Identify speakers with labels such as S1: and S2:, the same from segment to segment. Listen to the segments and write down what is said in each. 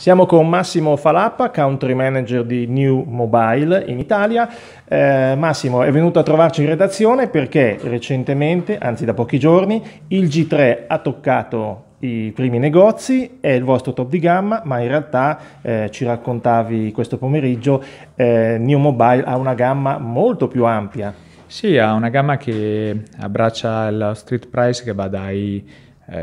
S1: Siamo con Massimo Falappa, country manager di New Mobile in Italia. Eh, Massimo è venuto a trovarci in redazione perché recentemente, anzi da pochi giorni, il G3 ha toccato i primi negozi, è il vostro top di gamma, ma in realtà eh, ci raccontavi questo pomeriggio, eh, New Mobile ha una gamma molto più ampia.
S2: Sì, ha una gamma che abbraccia il street price che va dai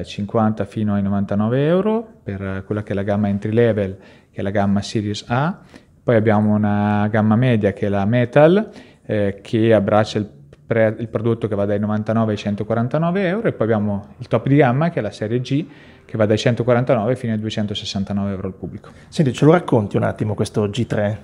S2: 50 eh, fino ai 99 euro per quella che è la gamma entry level, che è la gamma Series A. Poi abbiamo una gamma media che è la Metal, eh, che abbraccia il il prodotto che va dai 99 ai 149 euro e poi abbiamo il top di gamma che è la serie G che va dai 149 fino ai 269 euro al pubblico. Senti, ce lo racconti un attimo questo G3?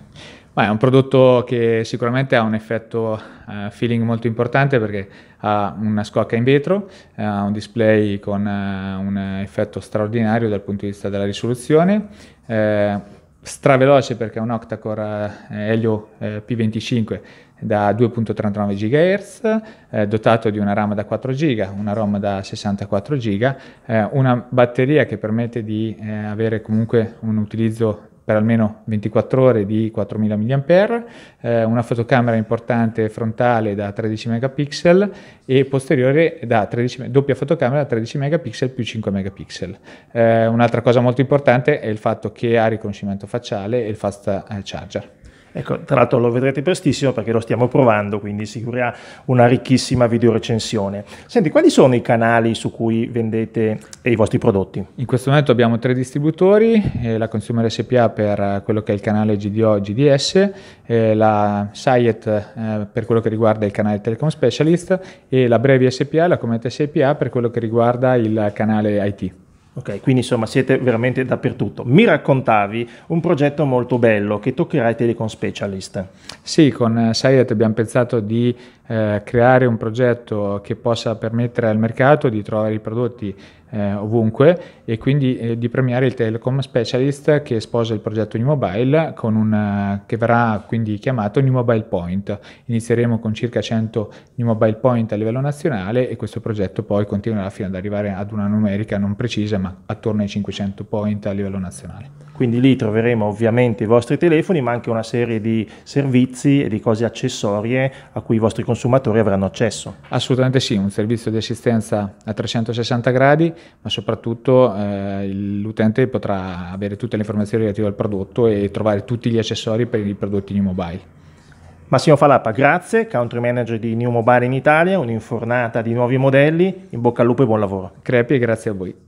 S2: Beh, è un prodotto che sicuramente ha un effetto uh, feeling molto importante perché ha una scocca in vetro, eh, ha un display con uh, un effetto straordinario dal punto di vista della risoluzione, eh, straveloce perché è un octacore eh, Helio eh, P25 da 2.39 GHz, eh, dotato di una RAM da 4 GB, una ROM da 64 GB, eh, una batteria che permette di eh, avere comunque un utilizzo per almeno 24 ore di 4000 mAh, eh, una fotocamera importante frontale da 13 megapixel e posteriore da 13, doppia fotocamera da 13 megapixel più 5 megapixel. Eh, un'altra cosa molto importante è il fatto che ha riconoscimento facciale e il fast charger. Ecco, tra l'altro
S1: lo vedrete prestissimo perché lo stiamo provando, quindi sicuramente una ricchissima videorecensione.
S2: Senti, quali sono i canali su cui vendete eh, i vostri prodotti? In questo momento abbiamo tre distributori, eh, la Consumer SPA per eh, quello che è il canale GDO GDS, eh, la Sayet eh, per quello che riguarda il canale Telecom Specialist e la Brevi SPA la Comet SPA per quello che riguarda il canale IT. Ok, quindi insomma siete veramente
S1: dappertutto. Mi raccontavi un progetto molto bello che toccherà i Telecom Specialist.
S2: Sì, con eh, Sayret abbiamo pensato di eh, creare un progetto che possa permettere al mercato di trovare i prodotti eh, ovunque e quindi eh, di premiare il telecom specialist che sposa il progetto New Mobile con una, eh, che verrà quindi chiamato New Mobile Point. Inizieremo con circa 100 New Mobile Point a livello nazionale e questo progetto poi continuerà fino ad arrivare ad una numerica non precisa ma attorno ai 500 point a livello nazionale.
S1: Quindi lì troveremo ovviamente i vostri telefoni, ma anche una serie di
S2: servizi e di cose accessorie a cui i vostri consumatori avranno accesso. Assolutamente sì, un servizio di assistenza a 360 gradi, ma soprattutto eh, l'utente potrà avere tutte le informazioni relative al prodotto e trovare tutti gli accessori per i prodotti new mobile.
S1: Massimo Falappa, grazie, country manager di New Mobile in Italia, un'infornata di nuovi modelli, in bocca al lupo e buon lavoro. Crepi e grazie a voi.